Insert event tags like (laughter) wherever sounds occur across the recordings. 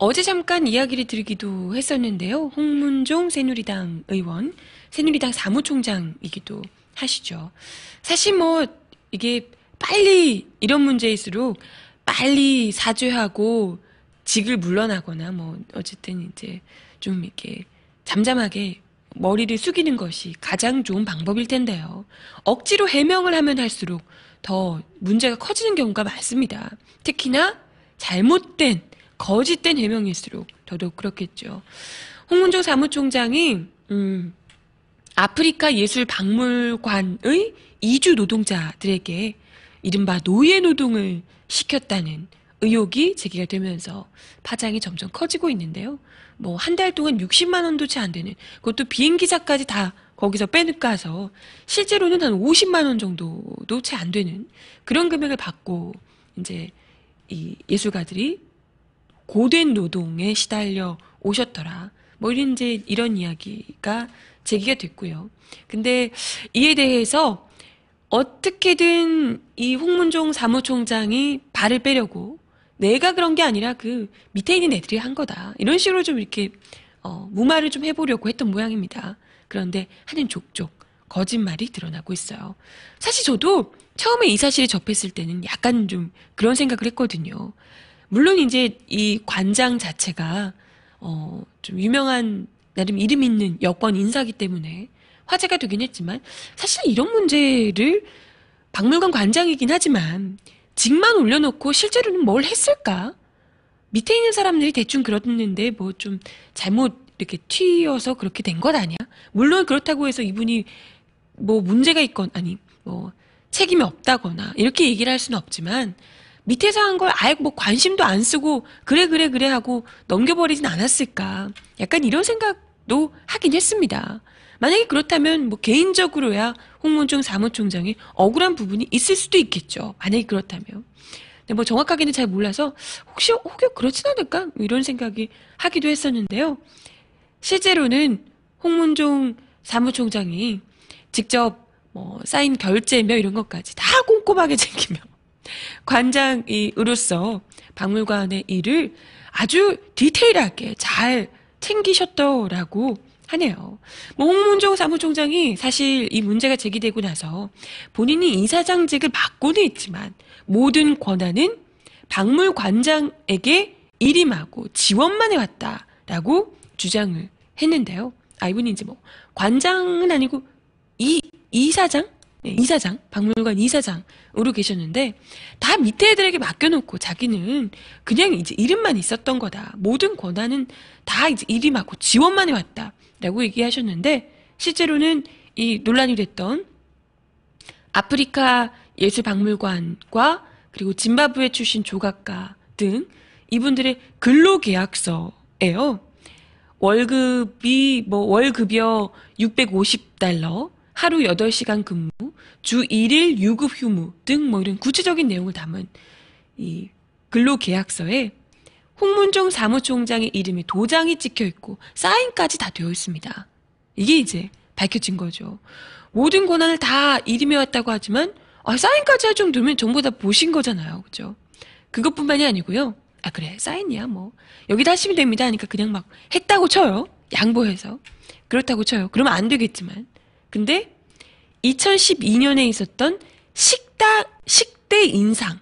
어제 잠깐 이야기를 드리기도 했었는데요. 홍문종 새누리당 의원, 새누리당 사무총장이기도 하시죠. 사실 뭐 이게 빨리 이런 문제일수록 빨리 사죄하고 직을 물러나거나 뭐 어쨌든 이제 좀 이렇게 잠잠하게 머리를 숙이는 것이 가장 좋은 방법일 텐데요. 억지로 해명을 하면 할수록 더 문제가 커지는 경우가 많습니다. 특히나 잘못된 거짓된 해명일수록 더더욱 그렇겠죠. 홍문종 사무총장이 음, 아프리카 예술박물관의 이주 노동자들에게 이른바 노예 노동을 시켰다는 의혹이 제기가 되면서 파장이 점점 커지고 있는데요. 뭐 한 달 동안 60만 원도 채 안 되는 그것도 비행기사까지다 거기서 빼앗가서 실제로는 한 50만 원 정도도 채 안 되는 그런 금액을 받고 이제 이 예술가들이 고된 노동에 시달려 오셨더라. 뭐 이런 이제 이런 이야기가 제기가 됐고요. 근데 이에 대해서 어떻게든 이 홍문종 사무총장이 발을 빼려고 내가 그런 게 아니라 그 밑에 있는 애들이 한 거다. 이런 식으로 좀 이렇게 어, 무마를 좀 해보려고 했던 모양입니다. 그런데 하는 족족 거짓말이 드러나고 있어요. 사실 저도 처음에 이 사실을 접했을 때는 약간 좀 그런 생각을 했거든요. 물론 이제 이 관장 자체가 어, 좀 유명한 나름 이름 있는 여권 인사기 때문에 화제가 되긴 했지만 사실 이런 문제를 박물관 관장이긴 하지만 직만 올려놓고 실제로는 뭘 했을까? 밑에 있는 사람들이 대충 그렇는데 뭐 좀 잘못 이렇게 튀어서 그렇게 된 것 아니야? 물론 그렇다고 해서 이분이 뭐 문제가 있건 아니 뭐 책임이 없다거나 이렇게 얘기를 할 수는 없지만 밑에서 한 걸 아예 뭐 관심도 안 쓰고 그래 그래 그래 하고 넘겨버리진 않았을까 약간 이런 생각도 하긴 했습니다. 만약에 그렇다면 뭐 개인적으로야 홍문종 사무총장이 억울한 부분이 있을 수도 있겠죠. 만약에 그렇다면. 근데 뭐 정확하게는 잘 몰라서 혹시 혹여 그렇진 않을까 뭐 이런 생각이 하기도 했었는데요. 실제로는 홍문종 사무총장이 직접 뭐 사인 결제며 이런 것까지 다 꼼꼼하게 (laughs) 챙기며 관장으로서 이 박물관의 일을 아주 디테일하게 잘 챙기셨더라고 하네요. 뭐 홍문종 사무총장이 사실 이 문제가 제기되고 나서 본인이 이사장직을 맡고는 있지만 모든 권한은 박물관장에게 일임하고 지원만 해왔다라고 주장을 했는데요. 아, 이분이 이제 뭐 관장은 아니고 이 이사장? 이사장, 박물관 이사장으로 계셨는데 다 밑에 애들에게 맡겨놓고 자기는 그냥 이제 이름만 있었던 거다. 모든 권한은 다 이제 이이 맡고 지원만 해왔다라고 얘기하셨는데 실제로는 이 논란이 됐던 아프리카 예술박물관과 그리고 짐바브웨 출신 조각가 등 이분들의 근로계약서예요. 월급이 뭐 월급여 650달러 하루 8시간 근무, 주 1일 유급 휴무 등 뭐 이런 구체적인 내용을 담은 이 근로계약서에 홍문종 사무총장의 이름이 도장이 찍혀 있고 사인까지 다 되어 있습니다. 이게 이제 밝혀진 거죠. 모든 권한을 다 이름해왔다고 하지만 아, 사인까지 할 정도면 전부 다 보신 거잖아요. 그죠? 그것뿐만이 아니고요. 아 그래 사인이야 뭐 여기다 하시면 됩니다 하니까 그냥 막 했다고 쳐요 양보해서 그렇다고 쳐요 그러면 안 되겠지만 근데 2012년에 있었던 식당, 식대 인상,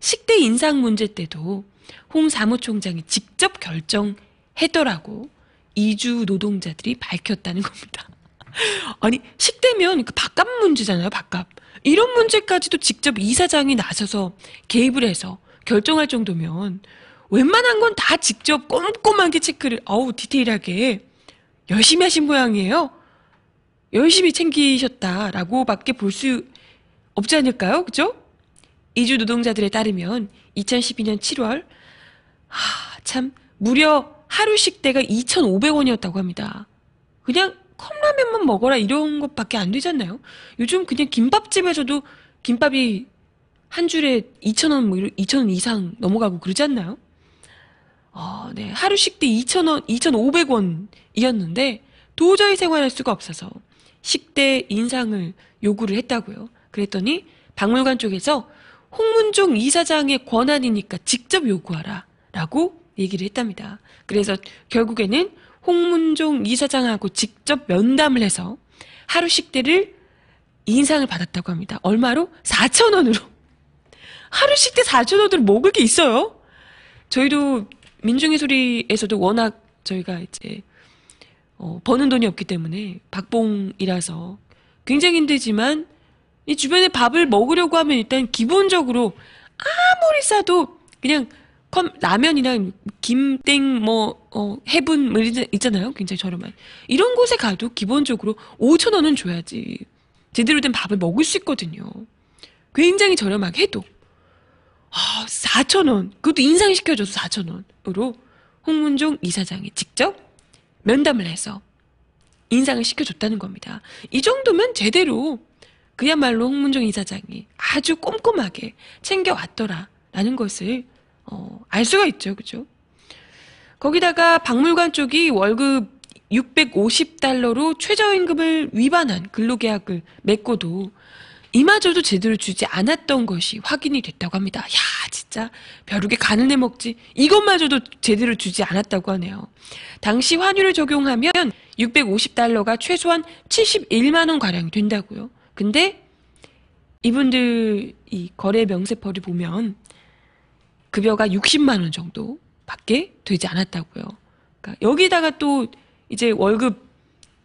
식대 인상 문제 때도 홍 사무총장이 직접 결정했더라고. 이주 노동자들이 밝혔다는 겁니다. (laughs) 아니, 식대면 그 밥값 문제잖아요, 밥값. 이런 문제까지도 직접 이사장이 나서서 개입을 해서 결정할 정도면 웬만한 건 다 직접 꼼꼼하게 체크를, 어우, 디테일하게 열심히 하신 모양이에요. 열심히 챙기셨다라고밖에 볼 수 없지 않을까요? 그죠? 이주 노동자들에 따르면 2012년 7월 하, 참 무려 하루 식대가 2,500원이었다고 합니다. 그냥 컵라면만 먹어라 이런 것밖에 안 되잖아요. 요즘 그냥 김밥집에서도 김밥이 한 줄에 2,000원 뭐 2,000원 이상 넘어가고 그러지 않나요? 어, 네. 하루 식대 2,000원, 2,500원이었는데 도저히 생활할 수가 없어서 10대 인상을 요구를 했다고요. 그랬더니 박물관 쪽에서 홍문종 이사장의 권한이니까 직접 요구하라 라고 얘기를 했답니다. 그래서 결국에는 홍문종 이사장하고 직접 면담을 해서 하루 식대를 인상을 받았다고 합니다. 얼마로? 4천원으로 하루 식대 4천원으로 먹을 게 있어요? 저희도 민중의 소리에서도 워낙 저희가 이제 어, 버는 돈이 없기 때문에 박봉이라서 굉장히 힘들지만 이 주변에 밥을 먹으려고 하면 일단 기본적으로 아무리 싸도 그냥 컵 라면이나 김땡 뭐 어, 해분 뭐 있잖아요 굉장히 저렴한 이런 곳에 가도 기본적으로 5천 원은 줘야지 제대로 된 밥을 먹을 수 있거든요 굉장히 저렴하게 해도 아 4천 원 그것도 인상시켜줘서 4천 원으로 홍문종 이사장이 직접 면담을 해서 인상을 시켜줬다는 겁니다. 이 정도면 제대로 그야말로 홍문종 이사장이 아주 꼼꼼하게 챙겨왔더라라는 것을 어, 알 수가 있죠. 그죠? 거기다가 박물관 쪽이 월급 650달러로 최저임금을 위반한 근로계약을 맺고도 이마저도 제대로 주지 않았던 것이 확인이 됐다고 합니다. 야, 진짜. 진짜 벼룩에 간을 내먹지 이것마저도 제대로 주지 않았다고 하네요. 당시 환율을 적용하면 650달러가 최소한 71만 원 가량이 된다고요. 근데 이분들 이 거래 명세서를 보면 급여가 60만 원 정도밖에 되지 않았다고요. 그러니까 여기다가 또 이제 월급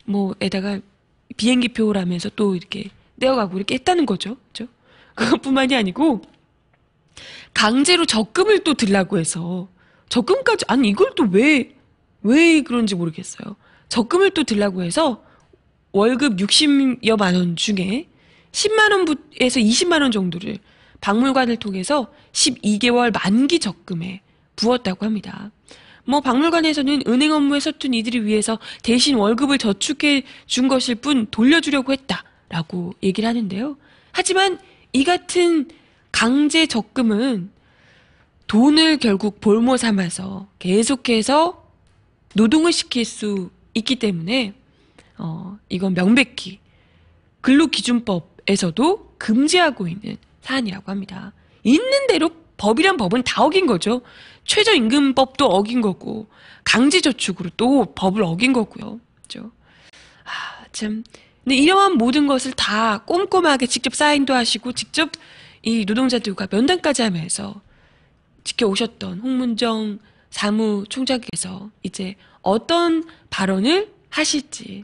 뭐에다가 비행기표라면서 또 이렇게 떼어가고 이렇게 했다는 거죠. 그렇죠? 그것뿐만이 아니고 강제로 적금을 또 들라고 해서 적금까지 아니 이걸 또 왜 왜 그런지 모르겠어요. 적금을 또 들라고 해서 월급 60여만 원 중에 10만 원에서 20만 원 정도를 박물관을 통해서 12개월 만기 적금에 부었다고 합니다. 뭐 박물관에서는 은행 업무에 서툰 이들을 위해서 대신 월급을 저축해 준 것일 뿐 돌려주려고 했다라고 얘기를 하는데요. 하지만 이 같은 강제 적금은 돈을 결국 볼모 삼아서 계속해서 노동을 시킬 수 있기 때문에 어, 이건 명백히 근로기준법에서도 금지하고 있는 사안이라고 합니다. 있는 대로 법이란 법은 다 어긴 거죠. 최저임금법도 어긴 거고 강제저축으로 또 법을 어긴 거고요. 그렇죠? 아, 참. 근데 이러한 모든 것을 다 꼼꼼하게 직접 사인도 하시고 직접 이 노동자들과 면담까지 하면서 지켜오셨던 홍문정 사무총장께서 이제 어떤 발언을 하실지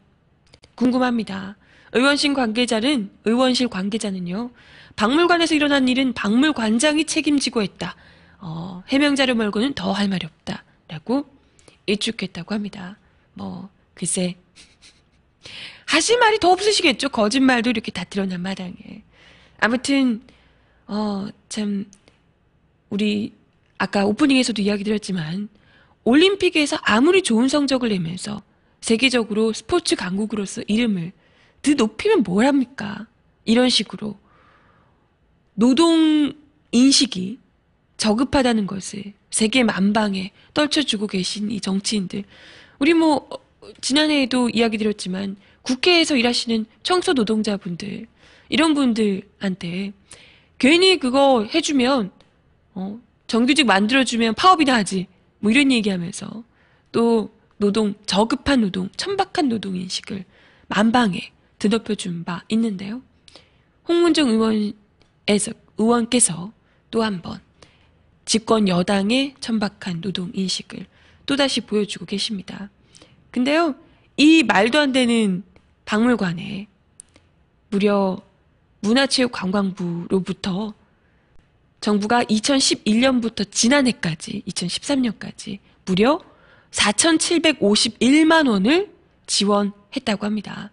궁금합니다. 의원실 관계자는 의원실 관계자는요. 박물관에서 일어난 일은 박물관장이 책임지고 했다. 어, 해명자료 말고는 더 할 말이 없다라고 일축했다고 합니다. 뭐 글쎄 (laughs) 하실 말이 더 없으시겠죠. 거짓말도 이렇게 다 드러난 마당에. 아무튼 어, 참, 우리, 아까 오프닝에서도 이야기 드렸지만, 올림픽에서 아무리 좋은 성적을 내면서 세계적으로 스포츠 강국으로서 이름을 더 높이면 뭘합니까 이런 식으로 노동 인식이 저급하다는 것을 세계 만방에 떨쳐주고 계신 이 정치인들. 우리 뭐, 어, 지난해에도 이야기 드렸지만 국회에서 일하시는 청소 노동자분들, 이런 분들한테 괜히 그거 해주면 어, 정규직 만들어주면 파업이나 하지 뭐 이런 얘기하면서 또 노동 저급한 노동 천박한 노동 인식을 만방에 드높여준 바 있는데요. 홍문정 의원에서 의원께서 또 한 번 집권 여당의 천박한 노동 인식을 또다시 보여주고 계십니다. 근데요, 이 말도 안 되는 박물관에 무려 문화체육관광부로부터 정부가 2011년부터 지난해까지 2013년까지 무려 4,751만 원을 지원했다고 합니다.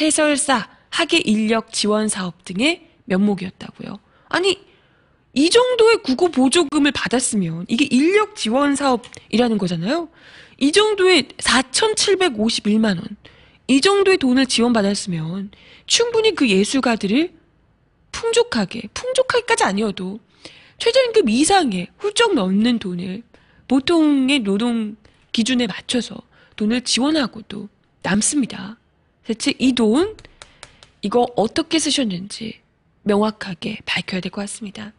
해설사, 학예 인력 지원 사업 등의 면목이었다고요. 아니, 이 정도의 국고 보조금을 받았으면 이게 인력 지원 사업이라는 거잖아요. 이 정도의 4,751만 원. 이 정도의 돈을 지원받았으면 충분히 그 예술가들을 풍족하게, 풍족하게까지 아니어도 최저임금 이상의 훌쩍 넘는 돈을 보통의 노동 기준에 맞춰서 돈을 지원하고도 남습니다. 대체 이 돈, 이거 어떻게 쓰셨는지 명확하게 밝혀야 될 것 같습니다.